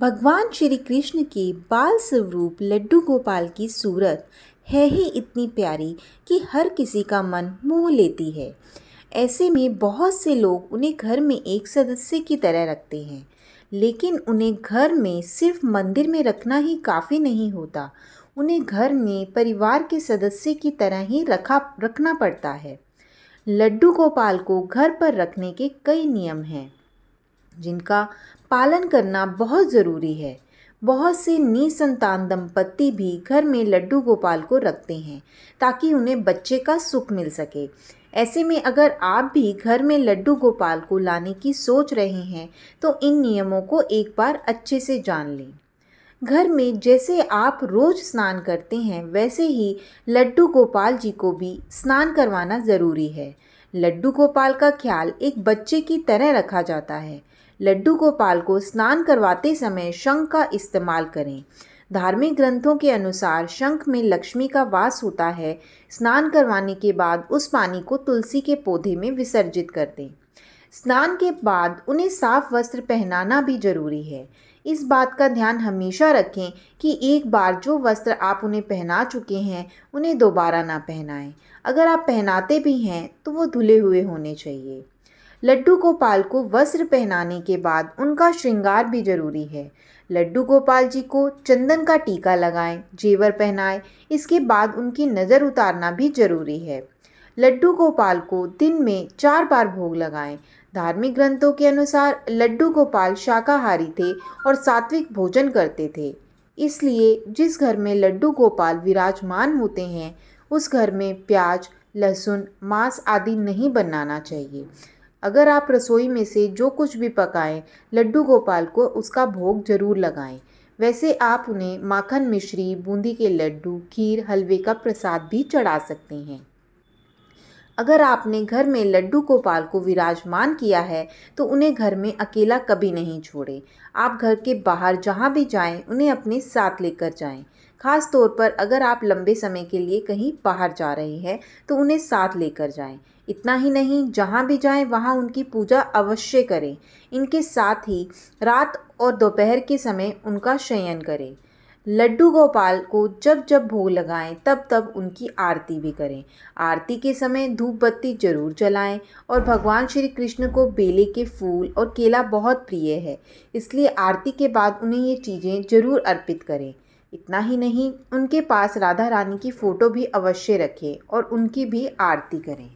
भगवान श्री कृष्ण के बाल स्वरूप लड्डू गोपाल की सूरत है ही इतनी प्यारी कि हर किसी का मन मोह लेती है ऐसे में बहुत से लोग उन्हें घर में एक सदस्य की तरह रखते हैं लेकिन उन्हें घर में सिर्फ मंदिर में रखना ही काफ़ी नहीं होता उन्हें घर में परिवार के सदस्य की तरह ही रखा रखना पड़ता है लड्डू गोपाल को घर पर रखने के कई नियम हैं जिनका पालन करना बहुत ज़रूरी है बहुत से निसंतान दंपत्ति भी घर में लड्डू गोपाल को रखते हैं ताकि उन्हें बच्चे का सुख मिल सके ऐसे में अगर आप भी घर में लड्डू गोपाल को लाने की सोच रहे हैं तो इन नियमों को एक बार अच्छे से जान लें घर में जैसे आप रोज़ स्नान करते हैं वैसे ही लड्डू गोपाल जी को भी स्नान करवाना ज़रूरी है लड्डू गोपाल का ख्याल एक बच्चे की तरह रखा जाता है लड्डू गोपाल को स्नान करवाते समय शंख का इस्तेमाल करें धार्मिक ग्रंथों के अनुसार शंख में लक्ष्मी का वास होता है स्नान करवाने के बाद उस पानी को तुलसी के पौधे में विसर्जित कर दें स्नान के बाद उन्हें साफ वस्त्र पहनाना भी जरूरी है इस बात का ध्यान हमेशा रखें कि एक बार जो वस्त्र आप उन्हें पहना चुके हैं उन्हें दोबारा ना पहनाएं अगर आप पहनाते भी हैं तो वो धुले हुए होने चाहिए लड्डू गोपाल को वस्त्र पहनाने के बाद उनका श्रृंगार भी जरूरी है लड्डू गोपाल जी को चंदन का टीका लगाएं जेवर पहनाएं इसके बाद उनकी नज़र उतारना भी जरूरी है लड्डू गोपाल को दिन में चार बार भोग लगाएं धार्मिक ग्रंथों के अनुसार लड्डू गोपाल शाकाहारी थे और सात्विक भोजन करते थे इसलिए जिस घर में लड्डू गोपाल विराजमान होते हैं उस घर में प्याज लहसुन मांस आदि नहीं बनाना चाहिए अगर आप रसोई में से जो कुछ भी पकाएं लड्डू गोपाल को उसका भोग जरूर लगाएं वैसे आप उन्हें माखन मिश्री बूंदी के लड्डू खीर हलवे का प्रसाद भी चढ़ा सकते हैं अगर आपने घर में लड्डू गोपाल को विराजमान किया है तो उन्हें घर में अकेला कभी नहीं छोड़ें आप घर के बाहर जहाँ भी जाएं उन्हें अपने साथ लेकर जाएं खास तौर पर अगर आप लंबे समय के लिए कहीं बाहर जा रहे हैं तो उन्हें साथ लेकर जाएं इतना ही नहीं जहाँ भी जाएं वहाँ उनकी पूजा अवश्य करें इनके साथ ही रात और दोपहर के समय उनका शयन करें लड्डू गोपाल को जब जब भोग लगाएं तब तब उनकी आरती भी करें आरती के समय धूप बत्ती जरूर जलाएं और भगवान श्री कृष्ण को बेले के फूल और केला बहुत प्रिय है इसलिए आरती के बाद उन्हें ये चीज़ें जरूर अर्पित करें इतना ही नहीं उनके पास राधा रानी की फ़ोटो भी अवश्य रखें और उनकी भी आरती करें